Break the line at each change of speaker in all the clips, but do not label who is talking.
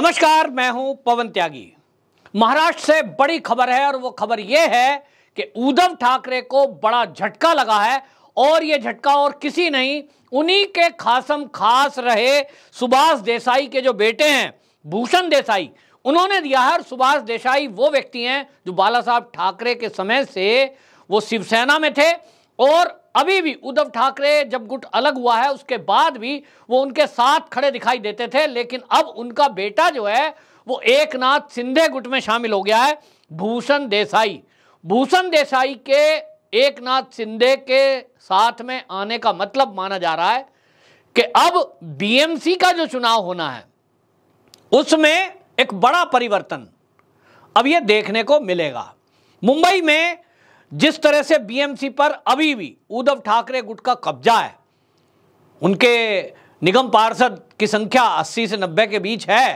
नमस्कार मैं हूं पवन त्यागी महाराष्ट्र से बड़ी खबर है और वो खबर यह है कि उद्धव ठाकरे को बड़ा झटका लगा है और ये झटका और किसी नहीं उन्हीं के खासम खास रहे सुभाष देसाई के जो बेटे हैं भूषण देसाई उन्होंने दिया है और सुभाष देसाई वो व्यक्ति हैं जो बाला साहब ठाकरे के समय से वो शिवसेना में थे और अभी भी उद्धव ठाकरे जब गुट अलग हुआ है उसके बाद भी वो उनके साथ खड़े दिखाई देते थे लेकिन अब उनका बेटा जो है वो एक नाथ सिंधे गुट में शामिल हो गया है भूषण देसाई भूषण देसाई के एक नाथ सिंधे के साथ में आने का मतलब माना जा रहा है कि अब बीएमसी का जो चुनाव होना है उसमें एक बड़ा परिवर्तन अब यह देखने को मिलेगा मुंबई में जिस तरह से बीएमसी पर अभी भी उद्धव ठाकरे गुट का कब्जा है उनके निगम पार्षद की संख्या 80 से 90 के बीच है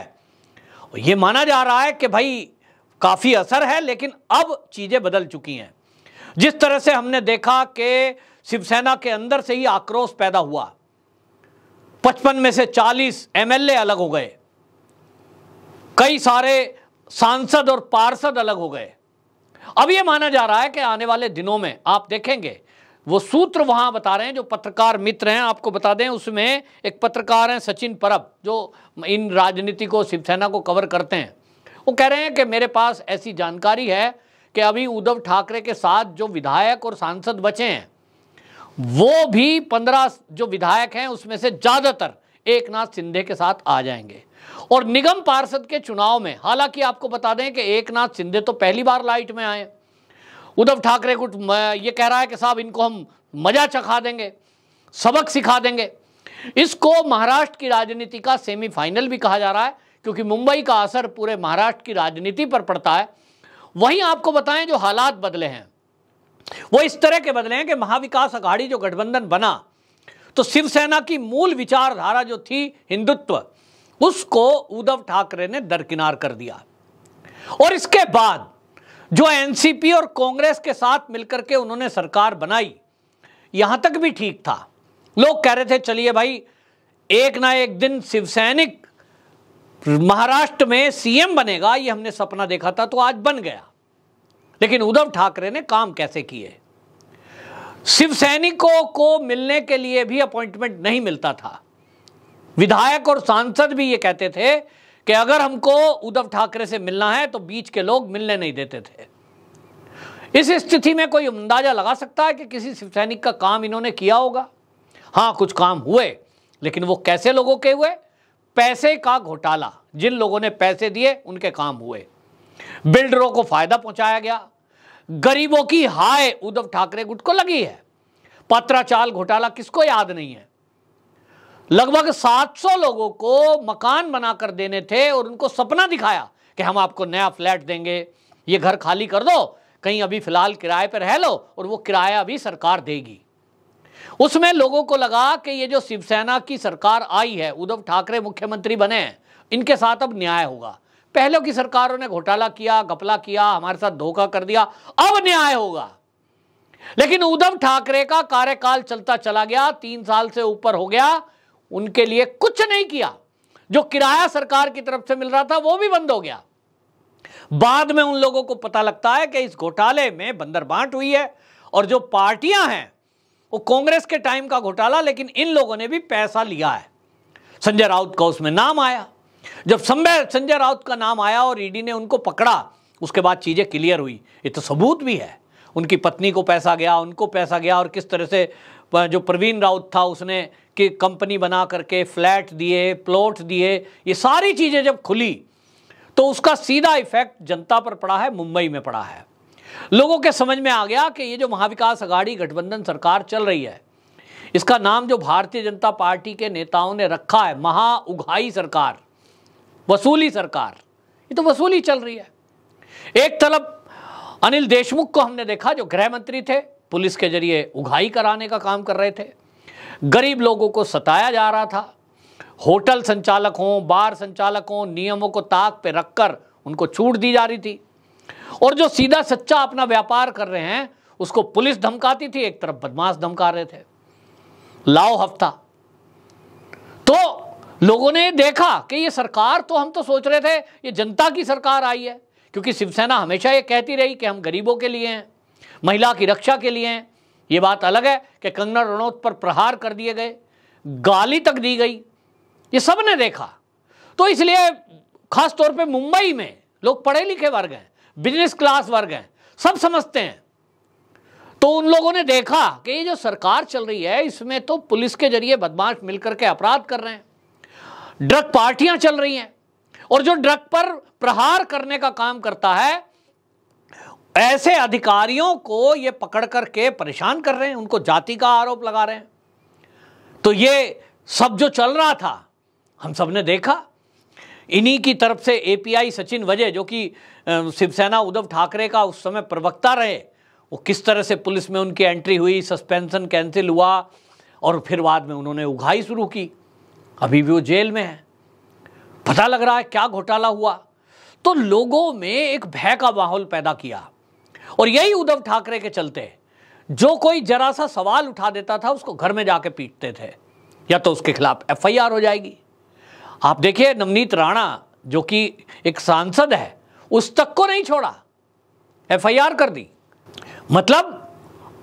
यह माना जा रहा है कि भाई काफ़ी असर है लेकिन अब चीज़ें बदल चुकी हैं जिस तरह से हमने देखा कि शिवसेना के अंदर से ही आक्रोश पैदा हुआ पचपन में से 40 एमएलए अलग हो गए कई सारे सांसद और पार्षद अलग हो गए अब यह माना जा रहा है कि आने वाले दिनों में आप देखेंगे वो सूत्र वहां बता रहे हैं जो पत्रकार मित्र हैं आपको बता दें उसमें एक पत्रकार हैं सचिन परब जो इन राजनीति को शिवसेना को कवर करते हैं वो कह रहे हैं कि मेरे पास ऐसी जानकारी है कि अभी उद्धव ठाकरे के साथ जो विधायक और सांसद बचे हैं वो भी पंद्रह जो विधायक हैं उसमें से ज़्यादातर एक नाथ सिंधे के साथ आ जाएंगे और निगम पार्षद के चुनाव में हालांकि आपको बता दें कि एक नाथ सिंधे तो पहली बार लाइट में आए उद्धव ठाकरे को ये कह रहा है कि साहब इनको हम मजा चखा देंगे सबक सिखा देंगे इसको महाराष्ट्र की राजनीति का सेमीफाइनल भी कहा जा रहा है क्योंकि मुंबई का असर पूरे महाराष्ट्र की राजनीति पर पड़ता है वहीं आपको बताएं जो हालात बदले हैं वो इस तरह के बदले हैं कि महाविकास अघाड़ी जो गठबंधन बना तो शिवसेना की मूल विचारधारा जो थी हिंदुत्व उसको उद्धव ठाकरे ने दरकिनार कर दिया और इसके बाद जो एनसीपी और कांग्रेस के साथ मिलकर के उन्होंने सरकार बनाई यहां तक भी ठीक था लोग कह रहे थे चलिए भाई एक ना एक दिन शिवसैनिक महाराष्ट्र में सीएम बनेगा ये हमने सपना देखा था तो आज बन गया लेकिन उद्धव ठाकरे ने काम कैसे किए शिव सैनिकों को मिलने के लिए भी अपॉइंटमेंट नहीं मिलता था विधायक और सांसद भी ये कहते थे कि अगर हमको उद्धव ठाकरे से मिलना है तो बीच के लोग मिलने नहीं देते थे इस स्थिति में कोई अंदाजा लगा सकता है कि किसी शिव सैनिक का काम इन्होंने किया होगा हाँ कुछ काम हुए लेकिन वो कैसे लोगों के हुए पैसे का घोटाला जिन लोगों ने पैसे दिए उनके काम हुए बिल्डरों को फायदा पहुंचाया गया गरीबों की हाय उद्धव ठाकरे गुट को लगी है पत्राचाल घोटाला किसको याद नहीं है लगभग 700 लोगों को मकान बनाकर देने थे और उनको सपना दिखाया कि हम आपको नया फ्लैट देंगे ये घर खाली कर दो कहीं अभी फिलहाल किराए पर रह लो और वो किराया भी सरकार देगी उसमें लोगों को लगा कि ये जो शिवसेना की सरकार आई है उद्धव ठाकरे मुख्यमंत्री बने हैं इनके साथ अब न्याय होगा पहले की सरकारों ने घोटाला किया घपला किया हमारे साथ धोखा कर दिया अब न्याय होगा लेकिन उद्धव ठाकरे का कार्यकाल चलता चला गया तीन साल से ऊपर हो गया उनके लिए कुछ नहीं किया जो किराया सरकार की तरफ से मिल रहा था वो भी बंद हो गया बाद में उन लोगों को पता लगता है कि इस घोटाले में बंदर बांट हुई है और जो पार्टियां हैं वो कांग्रेस के टाइम का घोटाला लेकिन इन लोगों ने भी पैसा लिया है संजय राउत का उसमें नाम आया जब संजय संजय राउत का नाम आया और ईडी e ने उनको पकड़ा उसके बाद चीज़ें क्लियर हुई ये तो सबूत भी है उनकी पत्नी को पैसा गया उनको पैसा गया और किस तरह से जो प्रवीण राउत था उसने कि कंपनी बना करके फ्लैट दिए प्लॉट दिए ये सारी चीज़ें जब खुली तो उसका सीधा इफेक्ट जनता पर पड़ा है मुंबई में पड़ा है लोगों के समझ में आ गया कि ये जो महाविकास अघाड़ी गठबंधन सरकार चल रही है इसका नाम जो भारतीय जनता पार्टी के नेताओं ने रखा है महा उघाई सरकार वसूली सरकार ये तो वसूली चल रही है एक तरफ अनिल देशमुख को हमने देखा जो गृह मंत्री थे पुलिस के जरिए उघाई कराने का काम कर रहे थे गरीब लोगों को सताया जा रहा था होटल संचालक हों बार संचालक हों नियमों को ताक पे रखकर उनको छूट दी जा रही थी और जो सीधा सच्चा अपना व्यापार कर रहे हैं उसको पुलिस धमकाती थी एक तरफ बदमाश धमका रहे थे लाओ हफ्ता लोगों ने देखा कि ये सरकार तो हम तो सोच रहे थे ये जनता की सरकार आई है क्योंकि शिवसेना हमेशा ये कहती रही कि हम गरीबों के लिए हैं महिला की रक्षा के लिए हैं ये बात अलग है कि कंगना रणौत पर प्रहार कर दिए गए गाली तक दी गई ये सब ने देखा तो इसलिए खास तौर पे मुंबई में लोग पढ़े लिखे वर्ग हैं बिजनेस क्लास वर्ग हैं सब समझते हैं तो उन लोगों ने देखा कि ये जो सरकार चल रही है इसमें तो पुलिस के जरिए बदमाश मिलकर के अपराध कर रहे हैं ड्रग पार्टियां चल रही हैं और जो ड्रग पर प्रहार करने का काम करता है ऐसे अधिकारियों को ये पकड़ करके परेशान कर रहे हैं उनको जाति का आरोप लगा रहे हैं तो ये सब जो चल रहा था हम सब ने देखा इन्हीं की तरफ से एपीआई सचिन वजे जो कि शिवसेना उद्धव ठाकरे का उस समय प्रवक्ता रहे वो किस तरह से पुलिस में उनकी एंट्री हुई सस्पेंशन कैंसिल हुआ और फिर बाद में उन्होंने उघाई शुरू की अभी भी वो जेल में है पता लग रहा है क्या घोटाला हुआ तो लोगों में एक भय का माहौल पैदा किया और यही उद्धव ठाकरे के चलते जो कोई जरा सा सवाल उठा देता था उसको घर में जाके पीटते थे या तो उसके खिलाफ एफआईआर हो जाएगी आप देखिए नवनीत राणा जो कि एक सांसद है उस तक को नहीं छोड़ा एफआईआर कर दी मतलब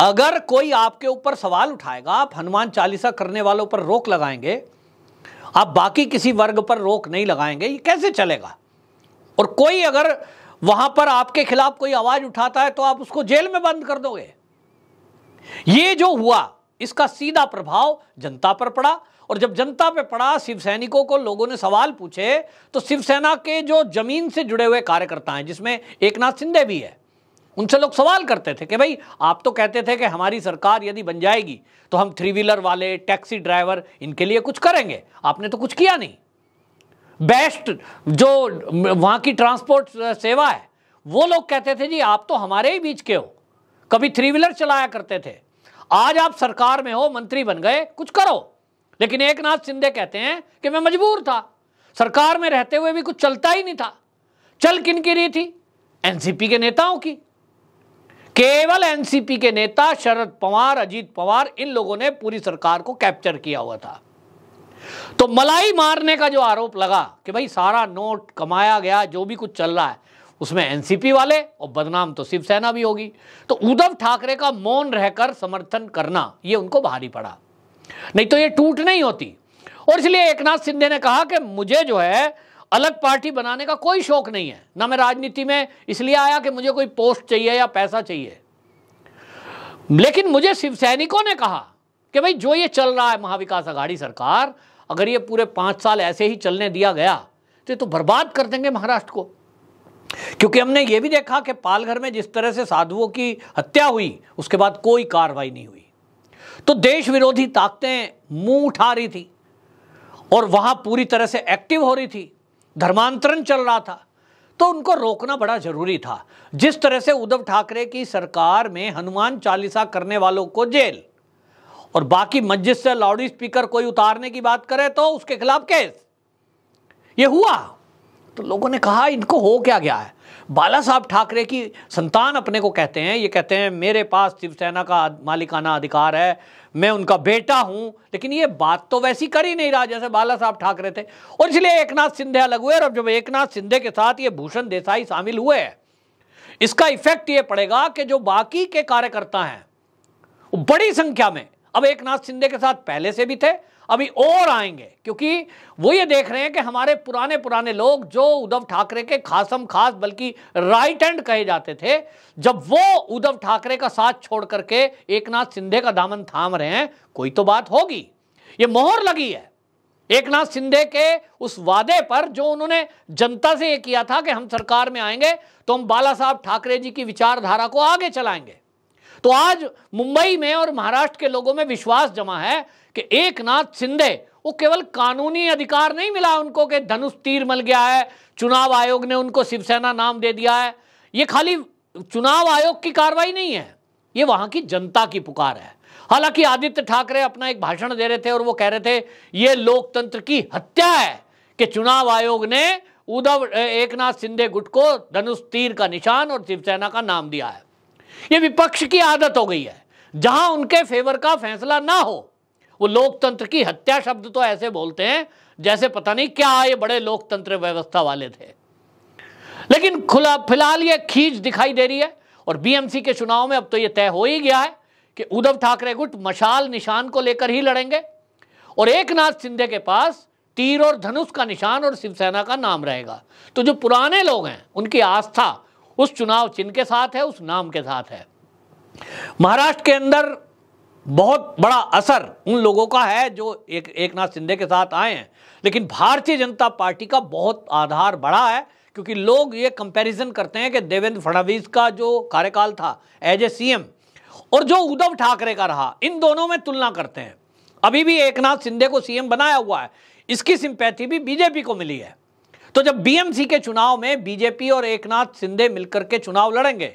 अगर कोई आपके ऊपर सवाल उठाएगा आप हनुमान चालीसा करने वालों पर रोक लगाएंगे आप बाकी किसी वर्ग पर रोक नहीं लगाएंगे ये कैसे चलेगा और कोई अगर वहां पर आपके खिलाफ कोई आवाज उठाता है तो आप उसको जेल में बंद कर दोगे ये जो हुआ इसका सीधा प्रभाव जनता पर पड़ा और जब जनता पे पड़ा शिव सैनिकों को लोगों ने सवाल पूछे तो शिवसेना के जो जमीन से जुड़े हुए कार्यकर्ता हैं जिसमें एक नाथ सिंधे भी है उनसे लोग सवाल करते थे कि भाई आप तो कहते थे कि हमारी सरकार यदि बन जाएगी तो हम थ्री व्हीलर वाले टैक्सी ड्राइवर इनके लिए कुछ करेंगे आपने तो कुछ किया नहीं बेस्ट जो वहां की ट्रांसपोर्ट सेवा है वो लोग कहते थे जी आप तो हमारे ही बीच के हो कभी थ्री व्हीलर चलाया करते थे आज आप सरकार में हो मंत्री बन गए कुछ करो लेकिन एक नाथ सिंधे कहते हैं कि मैं मजबूर था सरकार में रहते हुए भी कुछ चलता ही नहीं था चल किन की रही थी एनसीपी के नेताओं की केवल एनसीपी के नेता शरद पवार अजीत पवार इन लोगों ने पूरी सरकार को कैप्चर किया हुआ था तो मलाई मारने का जो आरोप लगा कि भाई सारा नोट कमाया गया जो भी कुछ चल रहा है उसमें एनसीपी वाले और बदनाम तो शिवसेना भी होगी तो उद्धव ठाकरे का मौन रहकर समर्थन करना ये उनको भारी पड़ा नहीं तो ये टूट नहीं होती और इसलिए एक नाथ सिंधे ने कहा कि मुझे जो है अलग पार्टी बनाने का कोई शौक नहीं है ना मैं राजनीति में इसलिए आया कि मुझे कोई पोस्ट चाहिए या पैसा चाहिए लेकिन मुझे शिव सैनिकों ने कहा कि भाई जो ये चल रहा है महाविकास आघाड़ी सरकार अगर ये पूरे पांच साल ऐसे ही चलने दिया गया तो ये तो बर्बाद कर देंगे महाराष्ट्र को क्योंकि हमने ये भी देखा कि पालघर में जिस तरह से साधुओं की हत्या हुई उसके बाद कोई कार्रवाई नहीं हुई तो देश विरोधी ताकतें मुंह उठा रही थी और वहां पूरी तरह से एक्टिव हो रही थी धर्मांतरण चल रहा था तो उनको रोकना बड़ा जरूरी था जिस तरह से उद्धव ठाकरे की सरकार में हनुमान चालीसा करने वालों को जेल और बाकी मस्जिद से लाउड स्पीकर कोई उतारने की बात करे तो उसके खिलाफ केस ये हुआ तो लोगों ने कहा इनको हो क्या गया है बाला साहब ठाकरे की संतान अपने को कहते हैं ये कहते हैं मेरे पास शिवसेना का मालिकाना अधिकार है मैं उनका बेटा हूं लेकिन ये बात तो वैसी कर ही नहीं रहा जैसे बाला साहब ठाकरे थे और इसलिए एक नाथ सिंधे अलग हुए और जब एक नाथ सिंधे के साथ ये भूषण देसाई शामिल हुए हैं इसका इफेक्ट ये पड़ेगा कि जो बाकी के कार्यकर्ता हैं बड़ी संख्या में अब एक नाथ शिंदे के साथ पहले से भी थे अभी और आएंगे क्योंकि वो ये देख रहे हैं कि हमारे पुराने पुराने लोग जो उद्धव ठाकरे के खासम खास बल्कि राइट हैंड कहे जाते थे जब वो उद्धव ठाकरे का साथ छोड़ करके एक नाथ शिंदे का दामन थाम रहे हैं कोई तो बात होगी ये मोहर लगी है एक नाथ शिंदे के उस वादे पर जो उन्होंने जनता से यह किया था कि हम सरकार में आएंगे तो हम बाला साहब ठाकरे जी की विचारधारा को आगे चलाएंगे तो आज मुंबई में और महाराष्ट्र के लोगों में विश्वास जमा है कि एक नाथ सिंधे वो केवल कानूनी अधिकार नहीं मिला उनको कि धनुष तीर मिल गया है चुनाव आयोग ने उनको शिवसेना नाम दे दिया है ये खाली चुनाव आयोग की कार्रवाई नहीं है ये वहां की जनता की पुकार है हालांकि आदित्य ठाकरे अपना एक भाषण दे रहे थे और वो कह रहे थे ये लोकतंत्र की हत्या है कि चुनाव आयोग ने उद्धव एकनाथ सिंधे गुट को धनुष तीर का निशान और शिवसेना का नाम दिया है ये विपक्ष की आदत हो गई है जहां उनके फेवर का फैसला ना हो वो लोकतंत्र की हत्या शब्द तो ऐसे बोलते हैं जैसे पता नहीं क्या ये बड़े लोकतंत्र व्यवस्था वाले थे लेकिन खुला फिलहाल ये खींच दिखाई दे रही है और बीएमसी के चुनाव में अब तो ये तय हो ही गया है कि उद्धव ठाकरे गुट मशाल निशान को लेकर ही लड़ेंगे और एक नाथ सिंधे के पास तीर और धनुष का निशान और शिवसेना का नाम रहेगा तो जो पुराने लोग हैं उनकी आस्था उस चुनाव चिन्ह के साथ है उस नाम के साथ है महाराष्ट्र के अंदर बहुत बड़ा असर उन लोगों का है जो एक एक नाथ शिंदे के साथ आए हैं लेकिन भारतीय जनता पार्टी का बहुत आधार बढ़ा है क्योंकि लोग ये कंपैरिजन करते हैं कि देवेंद्र फडणवीस का जो कार्यकाल था एज ए सीएम और जो उद्धव ठाकरे का रहा इन दोनों में तुलना करते हैं अभी भी एक नाथ शिंदे को सीएम बनाया हुआ है इसकी सिंपैथी भी बीजेपी को मिली है तो जब बीएमसी के चुनाव में बीजेपी और एकनाथ सिंधे मिलकर के चुनाव लड़ेंगे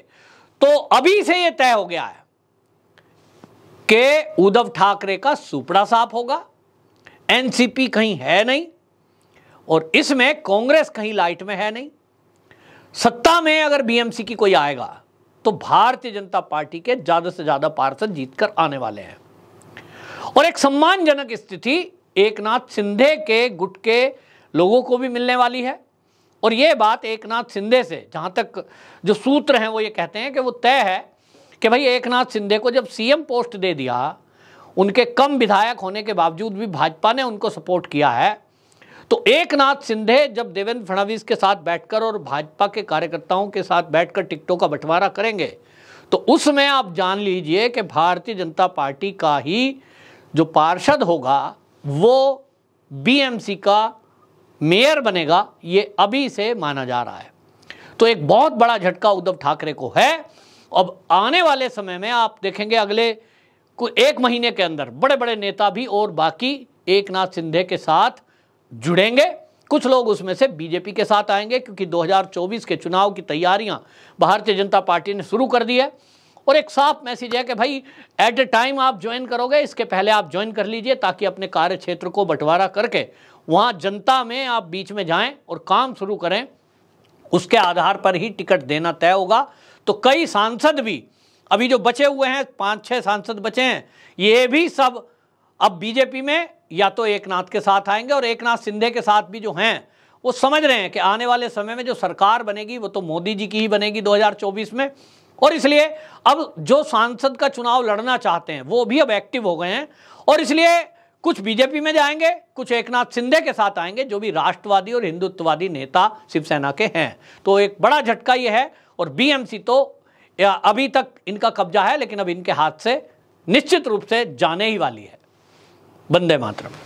तो अभी से यह तय हो गया है कि उद्धव ठाकरे का सुपड़ा साफ होगा एनसीपी कहीं है नहीं और इसमें कांग्रेस कहीं लाइट में है नहीं सत्ता में अगर बीएमसी की कोई आएगा तो भारतीय जनता पार्टी के ज्यादा से ज्यादा पार्षद जीतकर आने वाले हैं और एक सम्मानजनक स्थिति एकनाथ सिंधे के गुट के लोगों को भी मिलने वाली है और ये बात एक नाथ शिंदे से जहाँ तक जो सूत्र हैं वो ये कहते हैं कि वो तय है कि भाई एक नाथ शिंदे को जब सीएम पोस्ट दे दिया उनके कम विधायक होने के बावजूद भी भाजपा ने उनको सपोर्ट किया है तो एक नाथ सिंधे जब देवेंद्र फडणवीस के साथ बैठकर और भाजपा के कार्यकर्ताओं के साथ बैठकर टिकटों का बंटवारा करेंगे तो उसमें आप जान लीजिए कि भारतीय जनता पार्टी का ही जो पार्षद होगा वो बीएमसी का मेयर बनेगा ये अभी से माना जा रहा है तो एक बहुत बड़ा झटका उद्धव ठाकरे को है अब आने वाले समय में आप देखेंगे अगले को एक महीने के अंदर बड़े बड़े नेता भी और बाकी एक नाथ सिंधे के साथ जुड़ेंगे कुछ लोग उसमें से बीजेपी के साथ आएंगे क्योंकि 2024 के चुनाव की तैयारियां भारतीय जनता पार्टी ने शुरू कर दी है और एक साफ मैसेज है कि भाई एट ए टाइम आप ज्वाइन करोगे इसके पहले आप ज्वाइन कर लीजिए ताकि अपने कार्य क्षेत्र को बंटवारा करके वहाँ जनता में आप बीच में जाएं और काम शुरू करें उसके आधार पर ही टिकट देना तय होगा तो कई सांसद भी अभी जो बचे हुए हैं पाँच छः सांसद बचे हैं ये भी सब अब बीजेपी में या तो एक नाथ के साथ आएंगे और एक नाथ सिंधे के साथ भी जो हैं वो समझ रहे हैं कि आने वाले समय में जो सरकार बनेगी वो तो मोदी जी की ही बनेगी 2024 में और इसलिए अब जो सांसद का चुनाव लड़ना चाहते हैं वो भी अब एक्टिव हो गए हैं और इसलिए कुछ बीजेपी में जाएंगे कुछ एक नाथ शिंदे के साथ आएंगे जो भी राष्ट्रवादी और हिंदुत्ववादी नेता शिवसेना के हैं तो एक बड़ा झटका ये है और बीएमसी तो अभी तक इनका कब्जा है लेकिन अब इनके हाथ से निश्चित रूप से जाने ही वाली है वंदे मातरम